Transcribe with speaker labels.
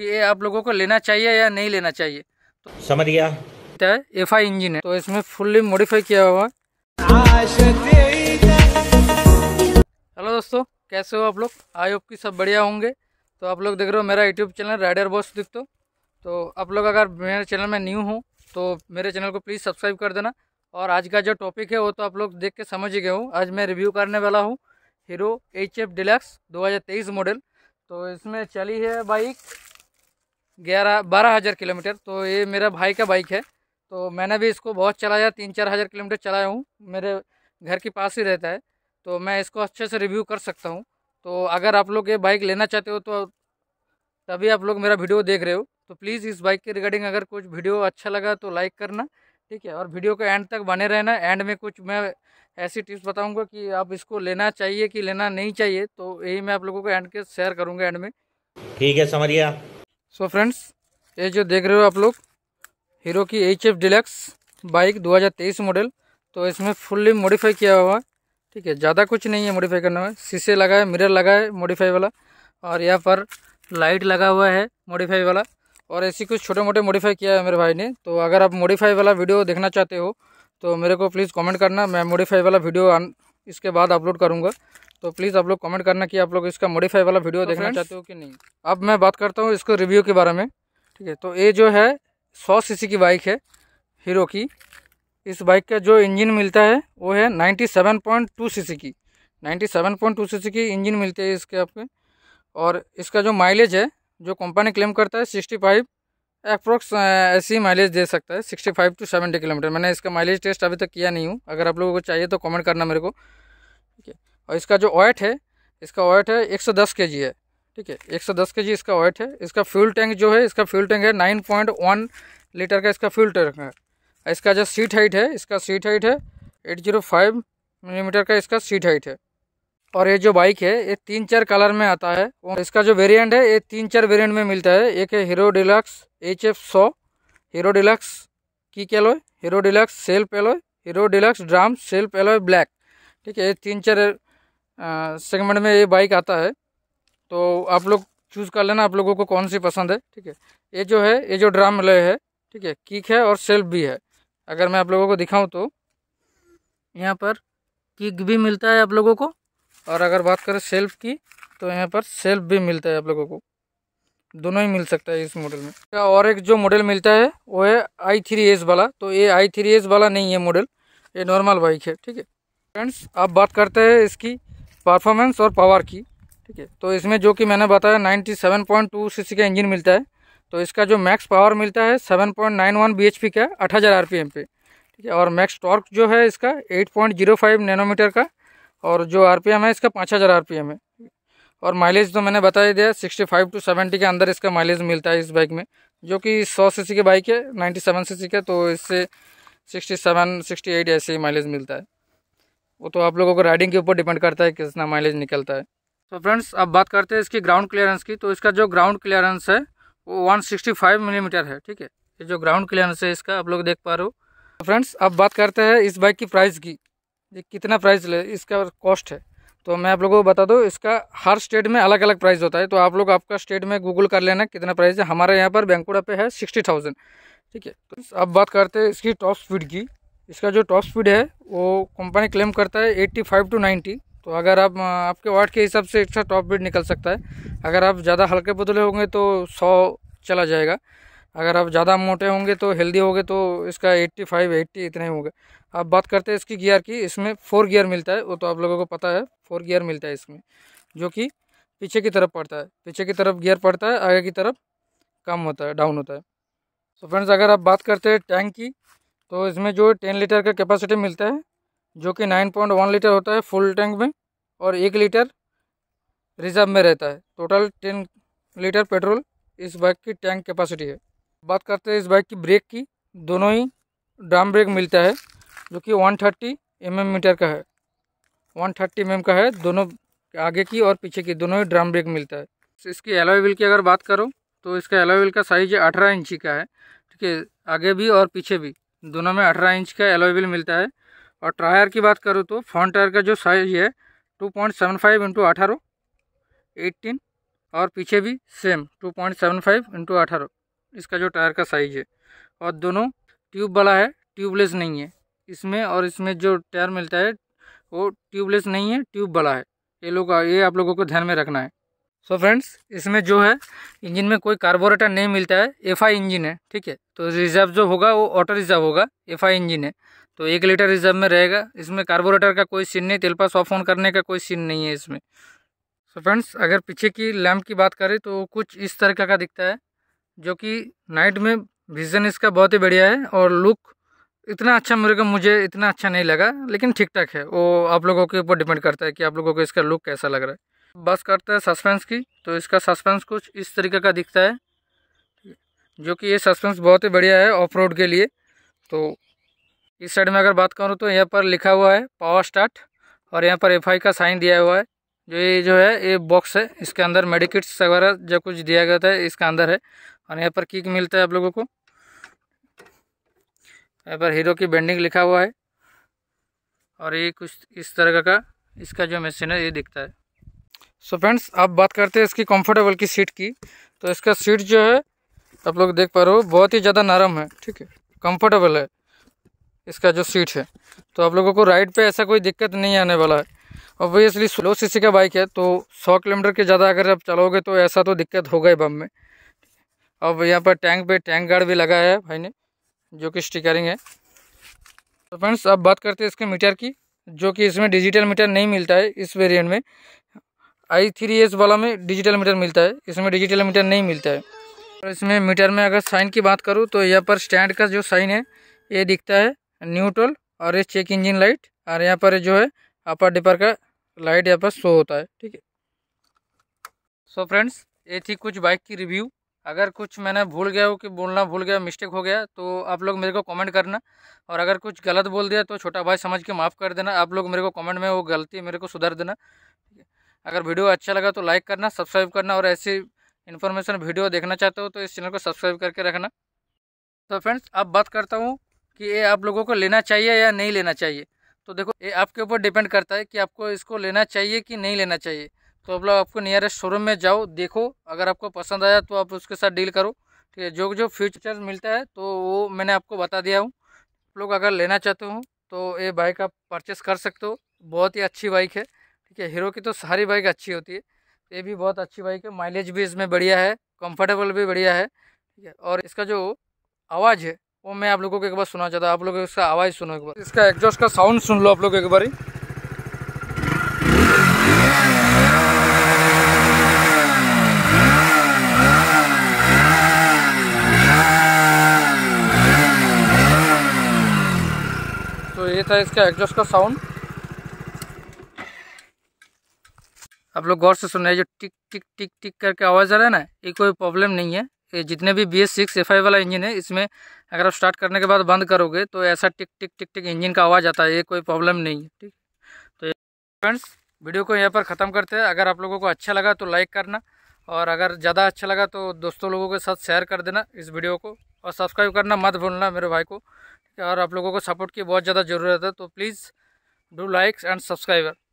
Speaker 1: कि ये आप लोगों को लेना चाहिए या नहीं लेना चाहिए तो समझ गया एफ आई इंजिन है तो इसमें फुल्ली मॉडिफाई किया हुआ हेलो दोस्तों कैसे हो आप लोग आई होप कि सब बढ़िया होंगे तो आप लोग देख रहे हो मेरा यूट्यूब चैनल राइडर बॉस दिखतो तो आप लोग अगर मेरे चैनल में न्यू हो तो मेरे चैनल को प्लीज़ सब्सक्राइब कर देना और आज का जो टॉपिक है वो तो आप लोग देख के समझ ही गए हो आज मैं रिव्यू करने वाला हूँ हीरो एच एफ डिलक्स दो मॉडल तो इसमें चली है बाइक ग्यारह बारह हज़ार किलोमीटर तो ये मेरा भाई का बाइक है तो मैंने भी इसको बहुत चलाया तीन चार हज़ार किलोमीटर चलाया हूँ मेरे घर के पास ही रहता है तो मैं इसको अच्छे से रिव्यू कर सकता हूँ तो अगर आप लोग ये बाइक लेना चाहते हो तो तभी आप लोग मेरा वीडियो देख रहे हो तो प्लीज़ इस बाइक के रिगार्डिंग अगर कुछ वीडियो अच्छा लगा तो लाइक करना ठीक है और वीडियो को एंड तक बने रहना एंड में कुछ मैं ऐसी टिप्स बताऊंगा कि आप इसको लेना चाहिए कि लेना नहीं चाहिए तो यही मैं आप लोगों को एंड के शेयर करूंगा एंड में ठीक है समरिया सो फ्रेंड्स ये जो देख रहे हो आप लोग हीरो की H F deluxe bike 2023 model तो इसमें फुल्ली मॉडिफाई किया हुआ है ठीक है ज़्यादा कुछ नहीं है मॉडिफाई करने में शीशे लगा है मिरर लगा है मॉडिफाई वाला और यहाँ पर लाइट लगा हुआ है मॉडिफाई वाला और ऐसी कुछ छोटे मोटे मॉडिफाई किया है मेरे भाई ने तो अगर आप मॉडिफाई वाला वीडियो देखना चाहते हो तो मेरे को प्लीज़ कमेंट करना मैं मॉडिफाई वाला वीडियो इसके बाद अपलोड करूँगा तो प्लीज़ आप लोग कमेंट करना कि आप लोग इसका मॉडिफाई वाला वीडियो तो देखना चाहते हो कि नहीं अब मैं बात करता हूँ इसको रिव्यू के बारे में ठीक है तो ये जो है सौ सी की बाइक है हीरो की इस बाइक का जो इंजन मिलता है वो है ninety seven point two C C की ninety seven point two C C की इंजन मिलती है इसके आपके और इसका जो माइलेज है जो कंपनी क्लेम करता है सिक्सटी फाइव अप्रोक्स ऐसी माइलेज दे सकता है sixty five to seventy kilometre मैंने इसका माइलेज टेस्ट अभी तक किया नहीं हूँ अगर आप लोगों को चाहिए तो कमेंट करना मेरे को और इसका जो ऑयट है इसका ऑयट है 110 जी है ठीक है 110 जी इसका ऑयट है इसका फ्यूल टैंक जो है इसका फ्यूल टैंक है 9.1 लीटर का इसका फ्यूल टैंक है इसका जो सीट हाइट है इसका सीट हाइट है 805 मिलीमीटर mm का इसका सीट हाइट है और ये जो बाइक है ये तीन चार कलर में आता है और इसका जो वेरियंट है ये तीन चार वेरियंट में मिलता है एक है हीरो डिलक्स एच एफ सौ हीरो डिलक्स की कैलोय hero deluxe self alloy hero deluxe drum self alloy black ठीक है ये तीन चार सेगमेंट में ये बाइक आता है तो आप लोग चूज़ कर लेना आप लोगों को कौन सी पसंद है ठीक है ये जो है ये जो ड्राम लय है ठीक है किक है और सेल्फ भी है अगर मैं आप लोगों को दिखाऊं तो यहाँ पर किक भी मिलता है आप लोगों को और अगर बात करें सेल्फ की तो यहाँ पर सेल्फ भी मिलता है आप लोगों को दोनों ही मिल सकता है इस मॉडल में और एक जो मॉडल मिलता है वो है आई थ्री एस वाला तो ये आई थ्री एस वाला नहीं है मॉडल ये नॉर्मल बाइक है ठीक है फ्रेंड्स आप बात करते हैं इसकी परफॉर्मेंस और पावर की ठीक है तो इसमें जो कि मैंने बताया 97.2 सीसी का इंजन मिलता है तो इसका जो मैक्स पावर मिलता है 7.91 पी का पी एम पे ठीक है और मैक्स टॉर्क जो है इसका 8.05 नैनोमीटर का और जो एम है इसका पी एम है और माइलेज तो मैंने बता ही दिया 65 टू 70 के अंदर इसका माइलेज मिलता है इस बाइक में जो कि 100 सीसी की बाइक है 97 सीसी का तो इससे 67 68 ऐसे ही माइलेज मिलता है वो तो आप लोगों को राइडिंग के ऊपर डिपेंड करता है कितना माइलेज निकलता है तो फ्रेंड्स अब बात करते हैं इसकी ग्राउंड क्लियरेंस की तो इसका जो ग्राउंड क्लियरेंस है वो 165 मिलीमीटर mm है ठीक है ये जो ग्राउंड क्लियरेंस है इसका आप लोग देख पा रहे हो फ्रेंड्स तो अब बात करते हैं इस बाइक की प्राइस की ये कितना प्राइस ले इसका कॉस्ट है तो मैं आप लोगों को बता दूँ इसका हर स्टेट में अलग अलग प्राइस होता है तो आप लोग आपका स्टेट में गूगल कर लेना कितना प्राइस है हमारे यहाँ पर बैंकुड़ा पे है सिक्सटी थाउजेंड ठीक है तो अब बात करते हैं इसकी टॉप स्पीड की इसका जो टॉप स्पीड है वो कंपनी क्लेम करता है 85 टू नाइन्टी तो अगर आप आपके वाट के हिसाब से अच्छा टॉप स्पीड निकल सकता है अगर आप ज़्यादा हल्के पुतले होंगे तो सौ चला जाएगा अगर आप ज़्यादा मोटे होंगे तो हेल्दी होंगे तो इसका 85 80 इतने होंगे आप बात करते हैं इसकी गियर की इसमें फोर गियर मिलता है वो तो आप लोगों को पता है फोर गियर मिलता है इसमें जो कि पीछे की तरफ पड़ता है पीछे की तरफ गियर पड़ता है आगे की तरफ कम होता है डाउन होता है तो फ्रेंड्स अगर आप बात करते हैं टैंक की तो इसमें जो टेन लीटर का कैपेसिटी मिलता है जो कि नाइन पॉइंट वन लीटर होता है फुल टैंक में और एक लीटर रिजर्व में रहता है टोटल टेन लीटर पेट्रोल इस बाइक की टैंक कैपेसिटी है बात करते हैं इस बाइक की ब्रेक की दोनों ही ड्राम ब्रेक मिलता है जो कि वन थर्टी एम मीटर का है वन थर्टी एम का है दोनों आगे की और पीछे की दोनों ही ड्राम ब्रेक मिलता है इसकी एलोई की अगर बात करो तो इसका एलोई का साइज अठारह इंची का है ठीक है आगे भी और पीछे भी दोनों में अठारह इंच का एलोवेबल मिलता है और टायर की बात करूँ तो फ्रंट टायर का जो साइज़ है two point seven five into अठारह एट्टीन और पीछे भी same two point seven five into अठारह इसका जो टायर का साइज़ है और दोनों ट्यूब वाला है ट्यूबलेस नहीं है इसमें और इसमें जो टायर मिलता है वो ट्यूबलेस नहीं है ट्यूब वाला है ये लोग ये आप लोगों को ध्यान में रखना है सो फ्रेंड्स इसमें जो है इंजन में कोई कार्बोरेटर नहीं मिलता है एफ आई इंजन है ठीक है तो रिजर्व जो होगा वो ऑटो रिजर्व होगा एफ आई इंजन है तो एक लीटर रिजर्व में रहेगा इसमें कार्बोरेटर का कोई सीन नहीं तेलपास ऑफ ऑन करने का कोई सीन नहीं है इसमें सो so फ्रेंड्स अगर पीछे की लैम्प की बात करें तो कुछ इस तरीका का दिखता है जो कि नाइट में विजन इसका बहुत ही बढ़िया है और लुक इतना अच्छा मेरे को मुझे इतना अच्छा नहीं लगा लेकिन ठीक ठाक है वो आप लोगों के ऊपर डिपेंड करता है कि आप लोगों को इसका लुक कैसा लग रहा है बस करते हैं सस्पेंस की तो इसका सस्पेंस कुछ इस तरीके का दिखता है जो कि ये सस्पेंस बहुत ही बढ़िया है ऑफ रोड के लिए तो इस साइड में अगर बात करूँ तो यहाँ पर लिखा हुआ है पावर स्टार्ट और यहाँ पर एफ का साइन दिया हुआ है जो ये जो है ये बॉक्स है इसके अंदर मेडिकिट्स वगैरह जो कुछ दिया गया था इसका अंदर है और यहाँ पर किक मिलता है आप लोगों को यहाँ पर हीरो की बेंडिंग लिखा हुआ है और ये कुछ इस तरह का इसका जो मशीन है ये दिखता है सो so फ्रेंड्स अब बात करते हैं इसकी कंफर्टेबल की सीट की तो इसका सीट जो है आप लोग देख पा रहे हो बहुत ही ज़्यादा नरम है ठीक है कंफर्टेबल है इसका जो सीट है तो आप लोगों को राइड पे ऐसा कोई दिक्कत नहीं आने वाला है ऑब्वियसली स्लो सीसी का बाइक है तो सौ किलोमीटर के ज़्यादा अगर आप चलाओगे तो ऐसा तो दिक्कत होगा ही बम में अब यहाँ पर टैंक पर टैंक गार्ड भी लगाया है भाई ने जो कि स्टिकरिंग है तो फ्रेंड्स अब बात करते हैं इसके मीटर की जो कि इसमें डिजिटल मीटर नहीं मिलता है इस वेरिएंट में आई थ्री एस वाला में डिजिटल मीटर मिलता है इसमें डिजिटल मीटर नहीं मिलता है और इसमें मीटर में अगर साइन की बात करूँ तो यहाँ पर स्टैंड का जो साइन है ये दिखता है न्यूट्रल और ये चेक इंजन लाइट और यहाँ पर जो है अपर डिपर का लाइट यहाँ पर शो होता है ठीक है सो फ्रेंड्स ये थी कुछ बाइक की रिव्यू अगर कुछ मैंने भूल गया हो कि बोलना भूल गया मिस्टेक हो गया तो आप लोग मेरे को कमेंट करना और अगर कुछ गलत बोल दिया तो छोटा भाई समझ के माफ़ कर देना आप लोग मेरे को कमेंट में वो गलती मेरे को सुधार देना अगर वीडियो अच्छा लगा तो लाइक करना सब्सक्राइब करना और ऐसी इन्फॉर्मेशन वीडियो देखना चाहते हो तो इस चैनल को सब्सक्राइब करके रखना तो फ्रेंड्स अब बात करता हूँ कि ये आप लोगों को लेना चाहिए या नहीं लेना चाहिए तो देखो ये आपके ऊपर डिपेंड करता है कि आपको इसको लेना चाहिए कि नहीं लेना चाहिए तो आप लोग आपको नियरेस्ट शोरूम में जाओ देखो अगर आपको पसंद आया तो आप उसके साथ डील करो ठीक है जो जो फ्यूचर मिलता है तो वो मैंने आपको बता दिया हूँ आप लोग अगर लेना चाहते हो तो ये बाइक आप परचेस कर सकते हो बहुत ही अच्छी बाइक है ठीक है हीरो की तो सारी बाइक अच्छी होती है ये भी बहुत अच्छी बाइक है माइलेज भी इसमें बढ़िया है कंफर्टेबल भी बढ़िया है ठीक है और इसका जो आवाज़ है वो मैं आप लोगों को एक बार सुना चाहता हूँ आप लोग इसका आवाज़ सुनो एक बार इसका एग्जॉस्ट का साउंड सुन लो आप लोग एक बार ही तो ये था इसका एग्जॉस्ट का साउंड आप लोग गौर से सुन रहे हैं जो टिक टिक टिक टिक करके आवाज़ आ रहा है ना ये कोई प्रॉब्लम नहीं है ये जितने भी B S six F I वाला इंजन है इसमें अगर आप स्टार्ट करने के बाद बंद करोगे तो ऐसा टिक टिक टिक टिक इंजन का आवाज़ आता है ये कोई प्रॉब्लम नहीं है ठीक तो फ्रेंड्स वीडियो को यहाँ पर ख़त्म करते हैं अगर आप लोगों को अच्छा लगा तो लाइक करना और अगर ज़्यादा अच्छा लगा तो दोस्तों लोगों के साथ शेयर कर देना इस वीडियो को और सब्सक्राइब करना मत भूलना मेरे भाई को और आप लोगों को सपोर्ट की बहुत ज़्यादा ज़रूरत है तो please do likes and subscriber